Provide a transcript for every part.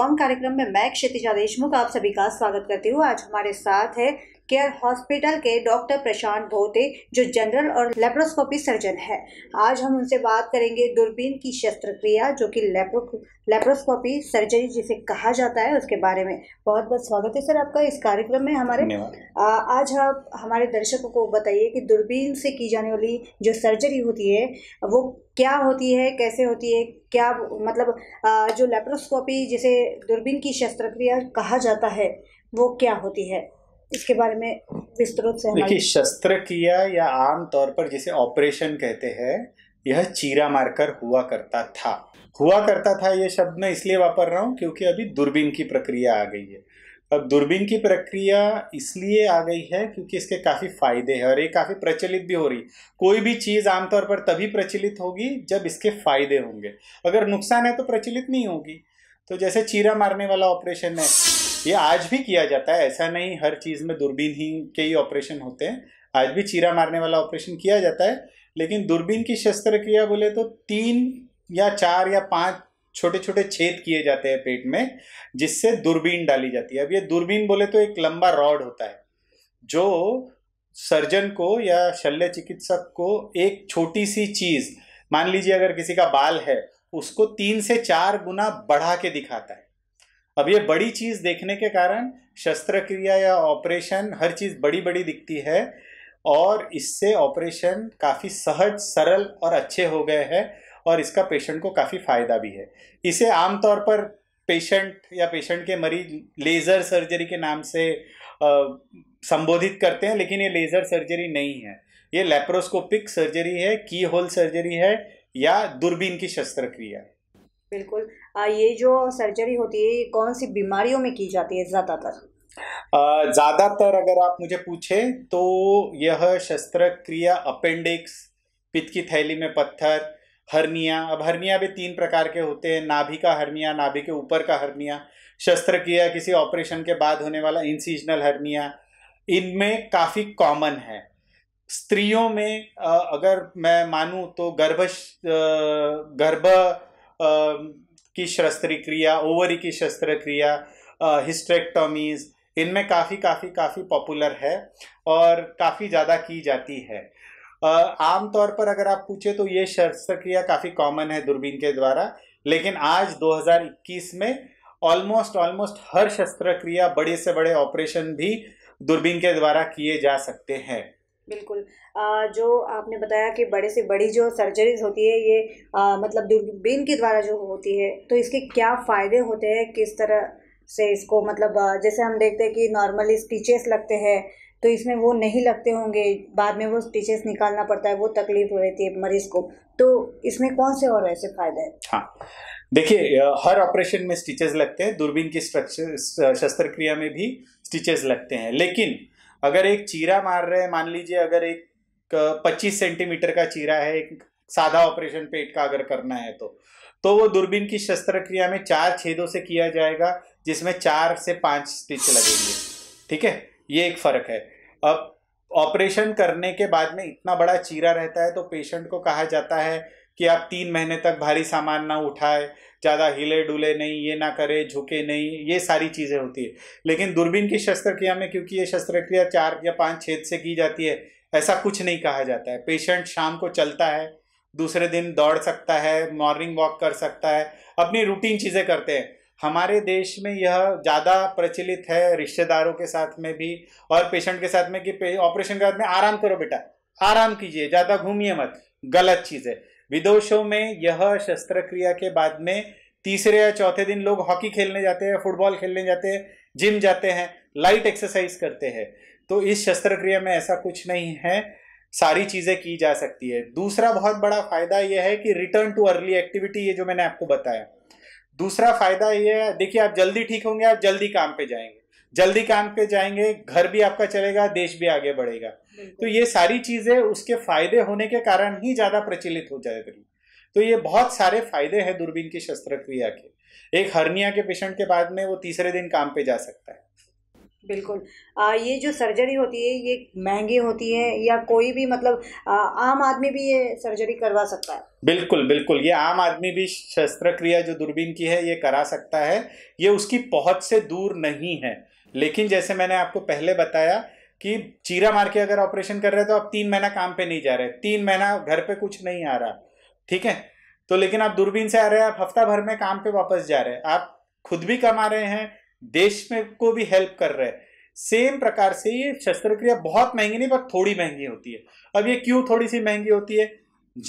platform कार्यक्रम में मैं क्षितिजा देशमुख आप सभी का स्वागत करती हूँ आज हमारे साथ है केयर हॉस्पिटल के डॉक्टर प्रशांत भोते जो जनरल और लेप्रोस्कोपी सर्जन है आज हम उनसे बात करेंगे दूरबीन की शस्त्रक्रिया जो कि लेप्रो लेप्रोस्कोपी सर्जरी जिसे कहा जाता है उसके बारे में बहुत बहुत स्वागत है सर आपका इस कार्यक्रम में हमारे आ, आज आप हमारे दर्शकों को बताइए कि दूरबीन से की जाने वाली जो सर्जरी होती है वो क्या होती है कैसे होती है क्या मतलब आ, जो लेप्रोस्कोपी जिसे दूरबीन की शस्त्रक्रिया कहा जाता है वो क्या होती है इसके बारे में विस्तृत से देखिए शस्त्र क्रिया या आम तौर पर जिसे ऑपरेशन कहते हैं यह चीरा मारकर हुआ करता था हुआ करता था यह शब्द मैं इसलिए वापर रहा हूँ क्योंकि अभी दूरबीन की प्रक्रिया आ गई है अब दूरबीन की प्रक्रिया इसलिए आ गई है क्योंकि इसके काफ़ी फायदे हैं और ये काफ़ी प्रचलित भी हो रही कोई भी चीज़ आमतौर पर तभी प्रचलित होगी जब इसके फायदे होंगे अगर नुकसान है तो प्रचलित नहीं होगी तो जैसे चीरा मारने वाला ऑपरेशन है ये आज भी किया जाता है ऐसा नहीं हर चीज़ में दूरबीन ही के ही ऑपरेशन होते हैं आज भी चीरा मारने वाला ऑपरेशन किया जाता है लेकिन दूरबीन की शस्त्र क्रिया बोले तो तीन या चार या पाँच छोटे छोटे छेद किए जाते हैं पेट में जिससे दूरबीन डाली जाती है अब ये दूरबीन बोले तो एक लंबा रॉड होता है जो सर्जन को या शल्य चिकित्सक को एक छोटी सी चीज़ मान लीजिए अगर किसी का बाल है उसको तीन से चार गुना बढ़ा के दिखाता है अब ये बड़ी चीज देखने के कारण शस्त्र क्रिया या ऑपरेशन हर चीज बड़ी बड़ी दिखती है और इससे ऑपरेशन काफी सहज सरल और अच्छे हो गए हैं और इसका पेशेंट को काफी फायदा भी है इसे आमतौर पर पेशेंट या पेशेंट के मरीज लेजर सर्जरी के नाम से आ, संबोधित करते हैं लेकिन ये लेजर सर्जरी नहीं है ये लेप्रोस्कोपिक सर्जरी है की होल सर्जरी है या दूरबीन की शस्त्रक्रिया बिल्कुल ये जो सर्जरी होती है ये कौन सी बीमारियों में की जाती है ज़्यादातर ज़्यादातर अगर आप मुझे पूछें तो यह शस्त्रक्रिया अपेंडिक्स पित्त की थैली में पत्थर हर्निया अब हर्निया भी तीन प्रकार के होते हैं नाभि का हर्निया नाभि के ऊपर का हर्निया शस्त्रक्रिया किसी ऑपरेशन के बाद होने वाला इंसीजनल हर्निया इनमें काफ़ी कॉमन है स्त्रियों में अगर मैं मानूँ तो गर्भ गर्भ की शस्त्रक्रिया ओवरी की शस्त्रक्रिया हिस्ट्रेक्टोमीज इनमें काफ़ी काफ़ी काफ़ी पॉपुलर है और काफ़ी ज़्यादा की जाती है आमतौर पर अगर आप पूछे तो ये शस्त्रक्रिया काफ़ी कॉमन है दूरबीन के द्वारा लेकिन आज 2021 में ऑलमोस्ट ऑलमोस्ट हर शस्त्रक्रिया बड़े से बड़े ऑपरेशन भी दूरबीन के द्वारा किए जा सकते हैं बिल्कुल जो आपने बताया कि बड़े से बड़ी जो सर्जरीज होती है ये मतलब दूरबीन के द्वारा जो होती है तो इसके क्या फ़ायदे होते हैं किस तरह से इसको मतलब जैसे हम देखते हैं कि नॉर्मली स्टिचेस लगते हैं तो इसमें वो नहीं लगते होंगे बाद में वो स्टिचेस निकालना पड़ता है वो तकलीफ रहती है मरीज को तो इसमें कौन से और ऐसे फायदे हैं हाँ देखिए हर ऑपरेशन में स्टिचेस लगते हैं दूरबीन की स्ट्रक्चर शस्त्रक्रिया में भी स्टिचेस लगते हैं लेकिन अगर एक चीरा मार रहे हैं मान लीजिए अगर एक पच्चीस सेंटीमीटर का चीरा है एक साधा ऑपरेशन पेट का अगर करना है तो तो वो दूरबीन की शस्त्र क्रिया में चार छेदों से किया जाएगा जिसमें चार से पांच स्टिच लगेंगे ठीक है ये एक फर्क है अब ऑपरेशन करने के बाद में इतना बड़ा चीरा रहता है तो पेशेंट को कहा जाता है कि आप तीन महीने तक भारी सामान ना उठाए ज़्यादा हिले डुले नहीं ये ना करे झुके नहीं ये सारी चीज़ें होती है लेकिन दूरबीन की शस्त्रक्रिया में क्योंकि ये शस्त्रक्रिया चार या पाँच छेद से की जाती है ऐसा कुछ नहीं कहा जाता है पेशेंट शाम को चलता है दूसरे दिन दौड़ सकता है मॉर्निंग वॉक कर सकता है अपनी रूटीन चीज़ें करते हैं हमारे देश में यह ज़्यादा प्रचलित है रिश्तेदारों के साथ में भी और पेशेंट के साथ में कि ऑपरेशन के बाद में आराम करो बेटा आराम कीजिए ज़्यादा घूमिए मत गलत चीज़ है विदेशों में यह शस्त्रक्रिया के बाद में तीसरे या चौथे दिन लोग हॉकी खेलने जाते हैं फुटबॉल खेलने जाते हैं जिम जाते हैं लाइट एक्सरसाइज करते हैं तो इस शस्त्र क्रिया में ऐसा कुछ नहीं है सारी चीज़ें की जा सकती है दूसरा बहुत बड़ा फ़ायदा यह है कि रिटर्न टू अर्ली एक्टिविटी ये जो मैंने आपको बताया दूसरा फ़ायदा यह है देखिए आप जल्दी ठीक होंगे आप जल्दी काम पे जाएंगे जल्दी काम पे जाएंगे घर भी आपका चलेगा देश भी आगे बढ़ेगा तो ये सारी चीज़ें उसके फायदे होने के कारण ही ज़्यादा प्रचलित हो जाएगी तो ये बहुत सारे फायदे हैं दूरबीन की शस्त्रक्रिया के एक हर्निया के पेशेंट के बाद में वो तीसरे दिन काम पे जा सकता है बिल्कुल आ, ये जो सर्जरी होती है ये महंगी होती है या कोई भी मतलब आ, आम आदमी भी ये सर्जरी करवा सकता है बिल्कुल बिल्कुल ये आम आदमी भी शस्त्रक्रिया जो दूरबीन की है ये करा सकता है ये उसकी पहुंच से दूर नहीं है लेकिन जैसे मैंने आपको पहले बताया कि चीरा मार के अगर ऑपरेशन कर रहे हैं तो आप तीन महीना काम पे नहीं जा रहे तीन महीना घर पे कुछ नहीं आ रहा ठीक है तो लेकिन आप दूरबीन से आ रहे हैं आप हफ्ता भर में काम पे वापस जा रहे हैं आप खुद भी कमा रहे हैं देश में को भी हेल्प कर रहे हैं सेम प्रकार से ये शस्त्रक्रिया बहुत महंगी नहीं पर थोड़ी महंगी होती है अब ये क्यों थोड़ी सी महंगी होती है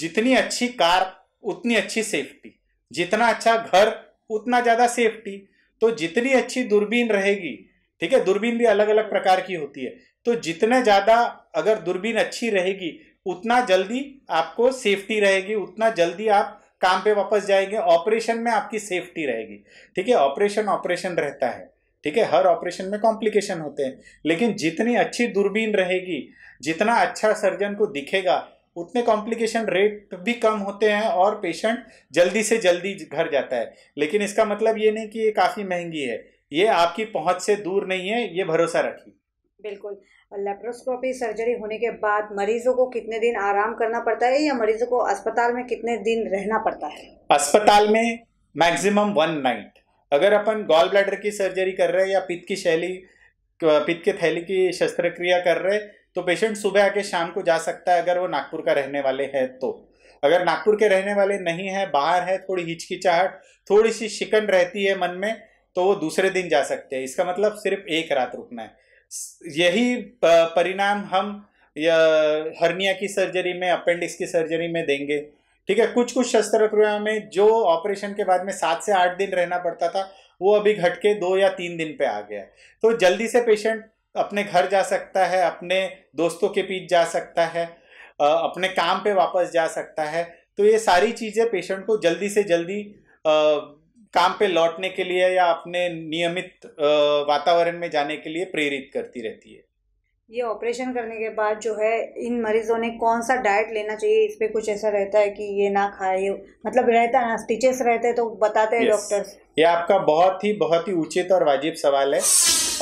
जितनी अच्छी कार उतनी अच्छी सेफ्टी जितना अच्छा घर उतना ज्यादा सेफ्टी तो जितनी अच्छी दूरबीन रहेगी ठीक है दूरबीन भी अलग अलग प्रकार की होती है तो जितने ज्यादा अगर दूरबीन अच्छी रहेगी उतना जल्दी आपको सेफ्टी रहेगी उतना जल्दी आप काम पे वापस जाएंगे ऑपरेशन में आपकी सेफ्टी रहेगी ठीक है ऑपरेशन ऑपरेशन रहता है ठीक है हर ऑपरेशन में कॉम्प्लिकेशन होते हैं लेकिन जितनी अच्छी दूरबीन रहेगी जितना अच्छा सर्जन को दिखेगा उतने कॉम्प्लिकेशन रेट भी कम होते हैं और पेशेंट जल्दी से जल्दी घर जाता है लेकिन इसका मतलब ये नहीं कि ये काफ़ी महंगी है ये आपकी पहुंच से दूर नहीं है ये भरोसा रखिए बिल्कुल और लेप्रोस्कोपी सर्जरी होने के बाद मरीजों को कितने दिन आराम करना पड़ता है या मरीजों को अस्पताल में कितने दिन रहना पड़ता है अस्पताल में मैक्सिमम वन नाइट अगर अपन गॉल ब्लैडर की सर्जरी कर रहे हैं या पित्त की शैली पित्त के थैली की शस्त्रक्रिया कर रहे तो पेशेंट सुबह आके शाम को जा सकता है अगर वो नागपुर का रहने वाले हैं तो अगर नागपुर के रहने वाले नहीं है बाहर है थोड़ी हिचकिचाहट थोड़ी सी शिकन रहती है मन में तो वो दूसरे दिन जा सकते हैं इसका मतलब सिर्फ एक रात रुकना है यही परिणाम हम हर्निया की सर्जरी में अपेंडिक्स की सर्जरी में देंगे ठीक है कुछ कुछ शस्त्र में जो ऑपरेशन के बाद में सात से आठ दिन रहना पड़ता था वो अभी घट के दो या तीन दिन पे आ गया तो जल्दी से पेशेंट अपने घर जा सकता है अपने दोस्तों के बीच जा सकता है अपने काम पे वापस जा सकता है तो ये सारी चीज़ें पेशेंट को जल्दी से जल्दी काम पे लौटने के लिए या अपने नियमित वातावरण में जाने के लिए प्रेरित करती रहती है ये ऑपरेशन करने के बाद जो है इन मरीजों ने कौन सा डाइट लेना चाहिए इस पर कुछ ऐसा रहता है कि ये ना खाए मतलब रहता है ना स्टिचेस रहते हैं तो बताते हैं डॉक्टर्स ये आपका बहुत ही बहुत ही उचित और वाजिब सवाल है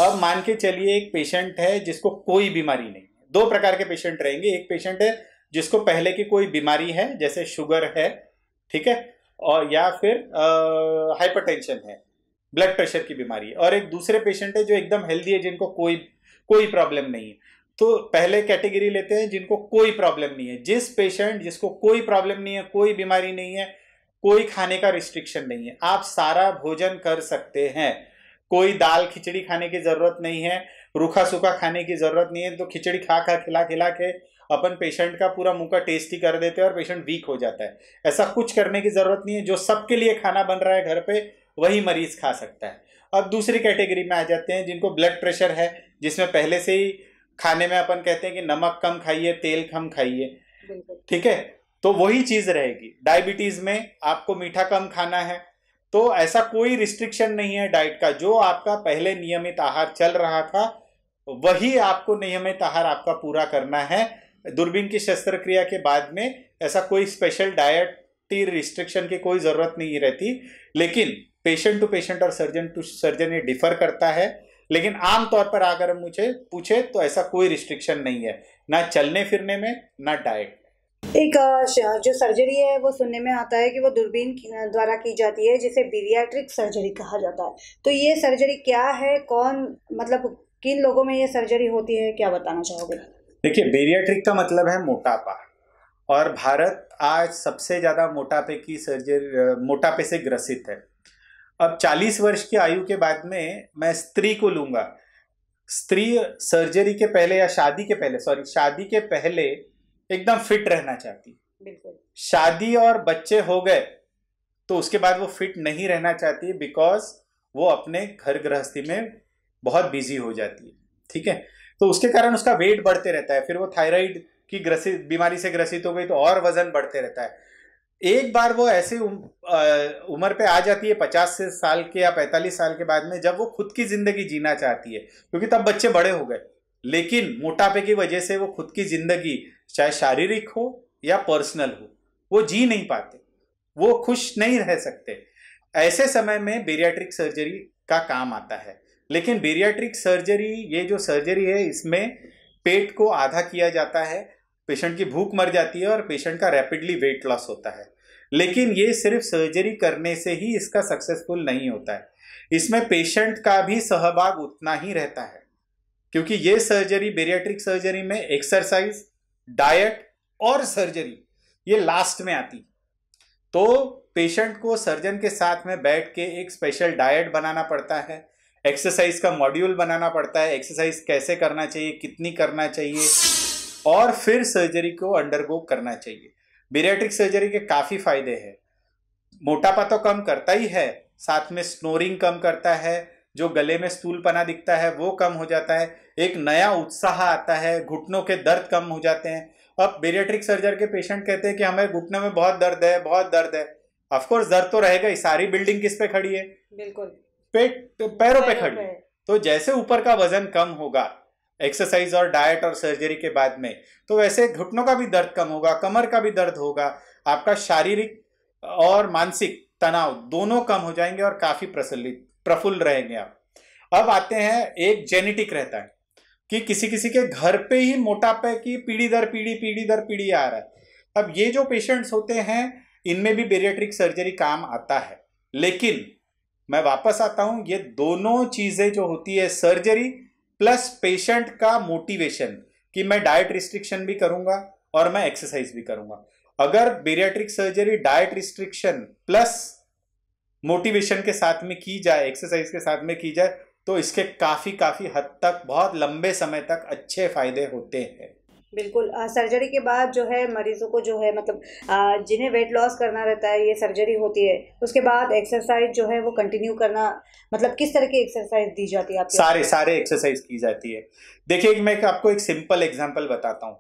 अब मान के चलिए एक पेशेंट है जिसको कोई बीमारी नहीं दो प्रकार के पेशेंट रहेंगे एक पेशेंट है जिसको पहले की कोई बीमारी है जैसे शुगर है ठीक है और या फिर हाइपरटेंशन है ब्लड प्रेशर की बीमारी और एक दूसरे पेशेंट है जो एकदम हेल्दी है जिनको कोई कोई प्रॉब्लम नहीं है तो पहले कैटेगरी लेते हैं जिनको कोई प्रॉब्लम नहीं है जिस पेशेंट जिसको कोई प्रॉब्लम नहीं है कोई बीमारी नहीं है कोई खाने का रिस्ट्रिक्शन नहीं है आप सारा भोजन कर सकते हैं कोई दाल खिचड़ी खाने की जरूरत नहीं है रूखा सूखा खाने की जरूरत नहीं है तो खिचड़ी खा खा खिला खिला के अपन पेशेंट का पूरा मुंह का टेस्ट ही कर देते हैं और पेशेंट वीक हो जाता है ऐसा कुछ करने की ज़रूरत नहीं है जो सबके लिए खाना बन रहा है घर पे वही मरीज़ खा सकता है अब दूसरी कैटेगरी में आ जाते हैं जिनको ब्लड प्रेशर है जिसमें पहले से ही खाने में अपन कहते हैं कि नमक कम खाइए तेल कम खाइए ठीक है तो वही चीज़ रहेगी डायबिटीज़ में आपको मीठा कम खाना है तो ऐसा कोई रिस्ट्रिक्शन नहीं है डाइट का जो आपका पहले नियमित आहार चल रहा था वही आपको नियमित आहार आपका पूरा करना है दूरबीन की शस्त्रक्रिया के बाद में ऐसा कोई स्पेशल डायटी रिस्ट्रिक्शन की कोई ज़रूरत नहीं रहती लेकिन पेशेंट टू पेशेंट और सर्जन टू सर्जन ये डिफर करता है लेकिन आमतौर पर अगर मुझे पूछे तो ऐसा कोई रिस्ट्रिक्शन नहीं है ना चलने फिरने में ना डाइट एक जो सर्जरी है वो सुनने में आता है कि वो दूरबीन द्वारा की जाती है जिसे बीरियाट्रिक सर्जरी कहा जाता है तो ये सर्जरी क्या है कौन मतलब किन लोगों में ये सर्जरी होती है क्या बताना चाहोगे देखिए बेरियाट्रिक का मतलब है मोटापा और भारत आज सबसे ज़्यादा मोटापे की सर्जरी मोटापे से ग्रसित है अब 40 वर्ष की आयु के बाद में मैं स्त्री को लूँगा स्त्री सर्जरी के पहले या शादी के पहले सॉरी शादी के पहले एकदम फिट रहना चाहती बिल्कुल शादी और बच्चे हो गए तो उसके बाद वो फिट नहीं रहना चाहती बिकॉज वो अपने घर गृहस्थी में बहुत बिजी हो जाती है ठीक है तो उसके कारण उसका वेट बढ़ते रहता है फिर वो थायराइड की ग्रसित बीमारी से ग्रसित हो गई तो और वजन बढ़ते रहता है एक बार वो ऐसे उम्र पे आ जाती है पचास से साल के या पैंतालीस साल के बाद में जब वो खुद की जिंदगी जीना चाहती है क्योंकि तब बच्चे बड़े हो गए लेकिन मोटापे की वजह से वो खुद की जिंदगी चाहे शारीरिक हो या पर्सनल हो वो जी नहीं पाते वो खुश नहीं रह सकते ऐसे समय में बेरियाट्रिक सर्जरी का काम आता है लेकिन बेरियाट्रिक सर्जरी ये जो सर्जरी है इसमें पेट को आधा किया जाता है पेशेंट की भूख मर जाती है और पेशेंट का रैपिडली वेट लॉस होता है लेकिन ये सिर्फ सर्जरी करने से ही इसका सक्सेसफुल नहीं होता है इसमें पेशेंट का भी सहभाग उतना ही रहता है क्योंकि ये सर्जरी बेरियाट्रिक सर्जरी में एक्सरसाइज डाइट और सर्जरी ये लास्ट में आती तो पेशेंट को सर्जन के साथ में बैठ के एक स्पेशल डाइट बनाना पड़ता है एक्सरसाइज का मॉड्यूल बनाना पड़ता है एक्सरसाइज कैसे करना चाहिए कितनी करना चाहिए और फिर सर्जरी को अंडरगो करना चाहिए बिरेट्रिक सर्जरी के काफ़ी फायदे हैं मोटापा तो कम करता ही है साथ में स्नोरिंग कम करता है जो गले में स्थूलपना दिखता है वो कम हो जाता है एक नया उत्साह आता है घुटनों के दर्द कम हो जाते हैं अब बेरियाट्रिक सर्जर के पेशेंट कहते हैं कि हमें घुटने में बहुत दर्द है बहुत दर्द है ऑफकोर्स दर्द तो रहेगा ही सारी बिल्डिंग किस पे खड़ी है बिल्कुल पेट पैरों पे खड़ी तो जैसे ऊपर का वजन कम होगा एक्सरसाइज और डाइट और सर्जरी के बाद में तो वैसे घुटनों का भी दर्द कम होगा कमर का भी दर्द होगा आपका शारीरिक और मानसिक तनाव दोनों कम हो जाएंगे और काफी प्रसलित प्रफुल्ल रहेंगे आप अब आते हैं एक जेनेटिक रहता है कि किसी किसी के घर पे ही मोटापे की पीढ़ी दर पीढ़ी पीढ़ी दर पीढ़ी आ रहा है अब ये जो पेशेंट्स होते हैं इनमें भी बेरियट्रिक सर्जरी काम आता है लेकिन मैं वापस आता हूं ये दोनों चीजें जो होती है सर्जरी प्लस पेशेंट का मोटिवेशन कि मैं डाइट रिस्ट्रिक्शन भी करूंगा और मैं एक्सरसाइज भी करूंगा अगर bariatric surgery diet restriction plus motivation के साथ में की जाए एक्सरसाइज के साथ में की जाए तो इसके काफ़ी काफ़ी हद तक बहुत लंबे समय तक अच्छे फायदे होते हैं बिल्कुल आ, सर्जरी के बाद जो है मरीजों को जो है मतलब जिन्हें वेट लॉस करना रहता है ये सर्जरी होती है उसके बाद एक्सरसाइज जो है वो कंटिन्यू करना मतलब किस तरह की एक्सरसाइज दी जाती है आपके सारे सारे एक्सरसाइज की जाती है देखिए मैं आपको एक सिंपल एग्जाम्पल बताता हूँ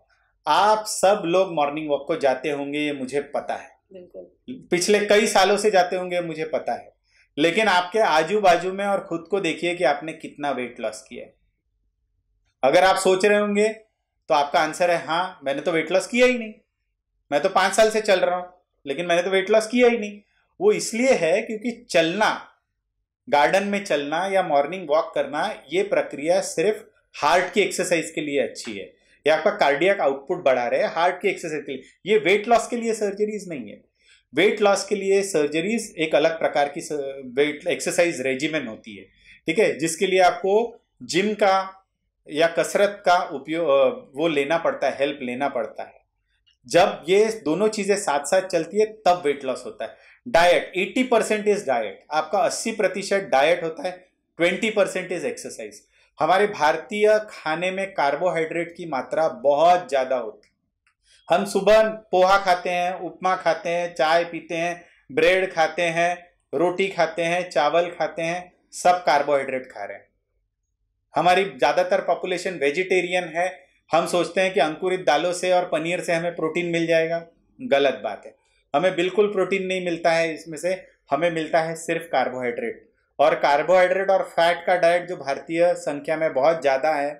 आप सब लोग मॉर्निंग वॉक को जाते होंगे ये मुझे पता है बिल्कुल पिछले कई सालों से जाते होंगे मुझे पता है लेकिन आपके आजू बाजू में और खुद को देखिए कि आपने कितना वेट लॉस किया है अगर आप सोच रहे होंगे तो आपका आंसर है हाँ मैंने तो वेट लॉस किया ही नहीं मैं तो पांच साल से चल रहा हूं लेकिन मैंने तो वेट लॉस किया ही नहीं वो इसलिए है क्योंकि चलना गार्डन में चलना या मॉर्निंग वॉक करना ये प्रक्रिया सिर्फ हार्ट की एक्सरसाइज के लिए अच्छी है या आपका कार्डियक आउटपुट बढ़ा रहे हैं हार्ट की एक्सरसाइज के लिए ये वेट लॉस के लिए सर्जरीज नहीं है वेट लॉस के लिए सर्जरीज एक अलग प्रकार की वेट एक्सरसाइज रेजिमेंट होती है ठीक है जिसके लिए आपको जिम का या कसरत का उपयोग वो लेना पड़ता है हेल्प लेना पड़ता है जब ये दोनों चीज़ें साथ साथ चलती है तब वेट लॉस होता है डाइट 80 परसेंट इज डाइट आपका 80 प्रतिशत डाइट होता है 20 परसेंट इज एक्सरसाइज हमारे भारतीय खाने में कार्बोहाइड्रेट की मात्रा बहुत ज़्यादा होती है हम सुबह पोहा खाते हैं उपमा खाते हैं चाय पीते हैं ब्रेड खाते हैं रोटी खाते हैं चावल खाते हैं सब कार्बोहाइड्रेट खा रहे हैं हमारी ज़्यादातर पॉपुलेशन वेजिटेरियन है हम सोचते हैं कि अंकुरित दालों से और पनीर से हमें प्रोटीन मिल जाएगा गलत बात है हमें बिल्कुल प्रोटीन नहीं मिलता है इसमें से हमें मिलता है सिर्फ कार्बोहाइड्रेट और कार्बोहाइड्रेट और फैट का डाइट जो भारतीय संख्या में बहुत ज़्यादा है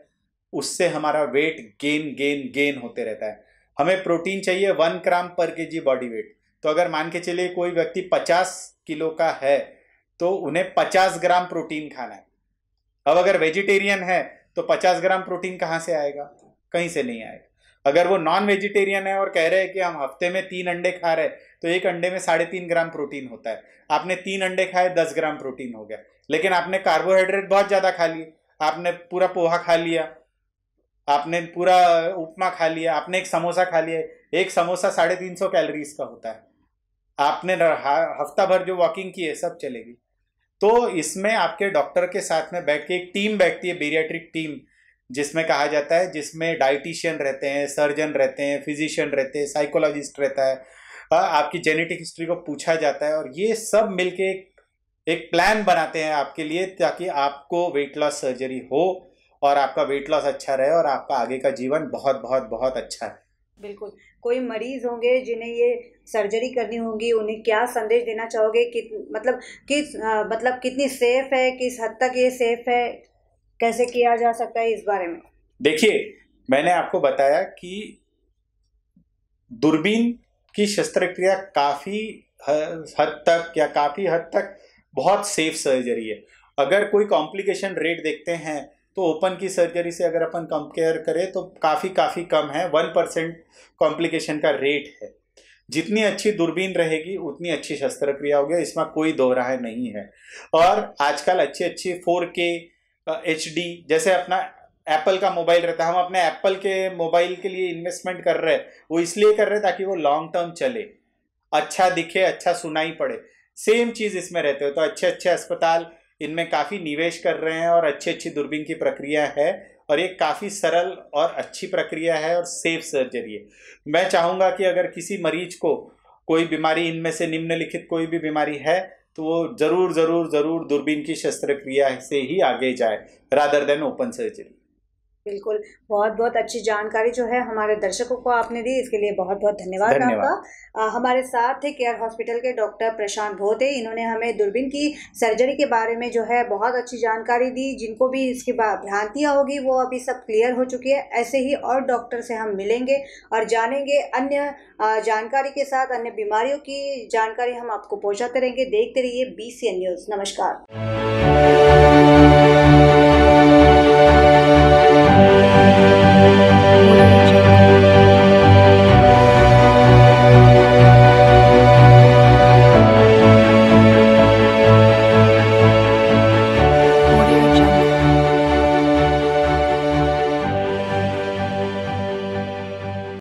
उससे हमारा वेट गेन गेन गेन होते रहता है हमें प्रोटीन चाहिए वन ग्राम पर के जी बॉडी वेट तो अगर मान के चलिए कोई व्यक्ति पचास किलो का है तो उन्हें पचास ग्राम प्रोटीन खाना है अब अगर वेजिटेरियन है तो 50 ग्राम प्रोटीन कहाँ से आएगा कहीं से नहीं आएगा अगर वो नॉन वेजिटेरियन है और कह रहे हैं कि हम हफ्ते में तीन अंडे खा रहे हैं तो एक अंडे में साढ़े तीन ग्राम प्रोटीन होता है आपने तीन अंडे खाए दस ग्राम प्रोटीन हो गया लेकिन आपने कार्बोहाइड्रेट बहुत ज़्यादा खा लिए आपने पूरा पोहा खा लिया आपने पूरा उपमा खा लिया आपने एक समोसा खा लिया एक समोसा साढ़े तीन सौ कैलोरीज का होता है आपने हफ्ता भर जो वॉकिंग की है सब चलेगी तो इसमें आपके डॉक्टर के साथ में बैठ के एक टीम बैठती है बेरियाट्रिक टीम जिसमें कहा जाता है जिसमें डाइटिशियन रहते हैं सर्जन रहते हैं फिजिशियन रहते हैं साइकोलॉजिस्ट रहता है आपकी जेनेटिक हिस्ट्री को पूछा जाता है और ये सब मिलके एक एक प्लान बनाते हैं आपके लिए ताकि आपको वेट लॉस सर्जरी हो और आपका वेट लॉस अच्छा रहे और आपका आगे का जीवन बहुत बहुत बहुत अच्छा है बिल्कुल कोई मरीज होंगे जिन्हें ये सर्जरी करनी होगी उन्हें क्या संदेश देना चाहोगे कि मतलब किस मतलब कितनी सेफ है किस हद तक ये सेफ है कैसे किया जा सकता है इस बारे में देखिए मैंने आपको बताया कि दूरबीन की शस्त्रक्रिया काफ़ी हद तक या काफ़ी हद तक बहुत सेफ सर्जरी है अगर कोई कॉम्प्लिकेशन रेट देखते हैं तो ओपन की सर्जरी से अगर अपन कंपेयर करें तो काफ़ी काफ़ी कम है वन परसेंट कॉम्प्लिकेशन का रेट है जितनी अच्छी दूरबीन रहेगी उतनी अच्छी शस्त्रक्रिया होगी इसमें कोई दो नहीं है और आजकल अच्छी अच्छी फोर के एच डी जैसे अपना एप्पल का मोबाइल रहता है हम अपने एप्पल के मोबाइल के लिए इन्वेस्टमेंट कर रहे हैं वो इसलिए कर रहे हैं ताकि वो लॉन्ग टर्म चले अच्छा दिखे अच्छा सुनाई पड़े सेम चीज़ इसमें रहते हो तो अच्छे अच्छे अस्पताल इनमें काफ़ी निवेश कर रहे हैं और अच्छी अच्छी दूरबीन की प्रक्रिया है और ये काफ़ी सरल और अच्छी प्रक्रिया है और सेफ सर्जरी है मैं चाहूँगा कि अगर किसी मरीज को कोई बीमारी इनमें से निम्नलिखित कोई भी बीमारी है तो वो ज़रूर ज़रूर ज़रूर दूरबीन की शस्त्रक्रिया से ही आगे जाए रादर देन ओपन सर्जरी बिल्कुल बहुत बहुत अच्छी जानकारी जो है हमारे दर्शकों को आपने दी इसके लिए बहुत बहुत धन्यवाद आपका हमारे साथ थे केयर हॉस्पिटल के डॉक्टर प्रशांत भोते इन्होंने हमें दूरबीन की सर्जरी के बारे में जो है बहुत अच्छी जानकारी दी जिनको भी इसकी भ्रांतियाँ होगी वो अभी सब क्लियर हो चुकी है ऐसे ही और डॉक्टर से हम मिलेंगे और जानेंगे अन्य जानकारी के साथ अन्य बीमारियों की जानकारी हम आपको पहुँचाते रहेंगे देखते रहिए बी न्यूज़ नमस्कार